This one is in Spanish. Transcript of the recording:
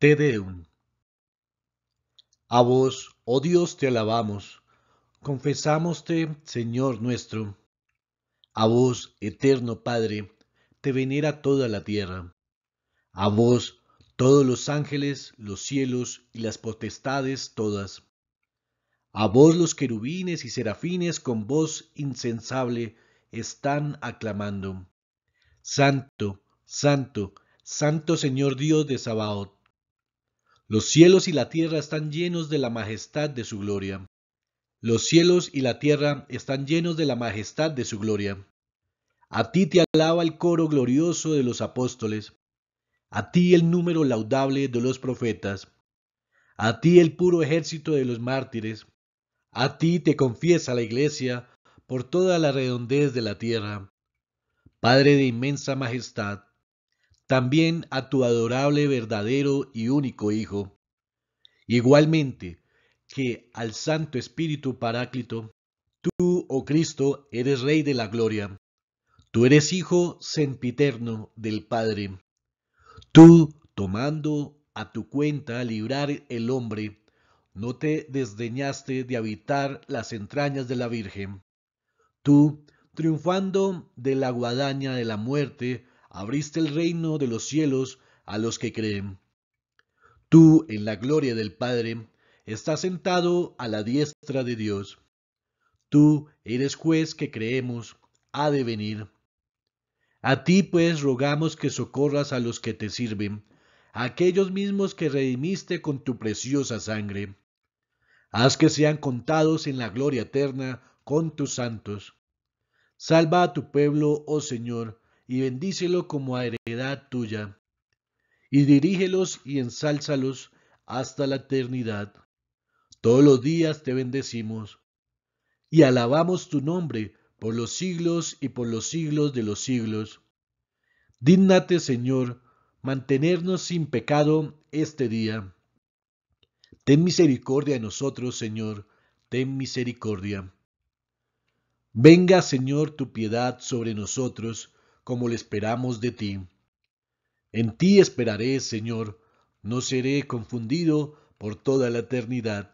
Te Deum. A vos, oh Dios, te alabamos, confesámoste, Señor nuestro. A vos, eterno Padre, te venera toda la tierra. A vos, todos los ángeles, los cielos y las potestades todas. A vos los querubines y serafines con voz insensable están aclamando. Santo, santo, santo Señor Dios de Sabaoth los cielos y la tierra están llenos de la majestad de su gloria. Los cielos y la tierra están llenos de la majestad de su gloria. A ti te alaba el coro glorioso de los apóstoles. A ti el número laudable de los profetas. A ti el puro ejército de los mártires. A ti te confiesa la iglesia por toda la redondez de la tierra. Padre de inmensa majestad, también a tu adorable, verdadero y único Hijo. Igualmente, que al Santo Espíritu Paráclito, tú, oh Cristo, eres Rey de la Gloria. Tú eres Hijo sempiterno del Padre. Tú, tomando a tu cuenta librar el hombre, no te desdeñaste de habitar las entrañas de la Virgen. Tú, triunfando de la guadaña de la muerte, abriste el reino de los cielos a los que creen. Tú, en la gloria del Padre, estás sentado a la diestra de Dios. Tú eres juez que creemos, ha de venir. A ti pues rogamos que socorras a los que te sirven, a aquellos mismos que redimiste con tu preciosa sangre. Haz que sean contados en la gloria eterna con tus santos. Salva a tu pueblo, oh Señor, y bendícelo como a heredad tuya, y dirígelos y ensálzalos hasta la eternidad. Todos los días te bendecimos y alabamos tu nombre por los siglos y por los siglos de los siglos. Dígnate, Señor, mantenernos sin pecado este día. Ten misericordia de nosotros, Señor, ten misericordia. Venga, Señor, tu piedad sobre nosotros, como le esperamos de ti. En ti esperaré, Señor, no seré confundido por toda la eternidad.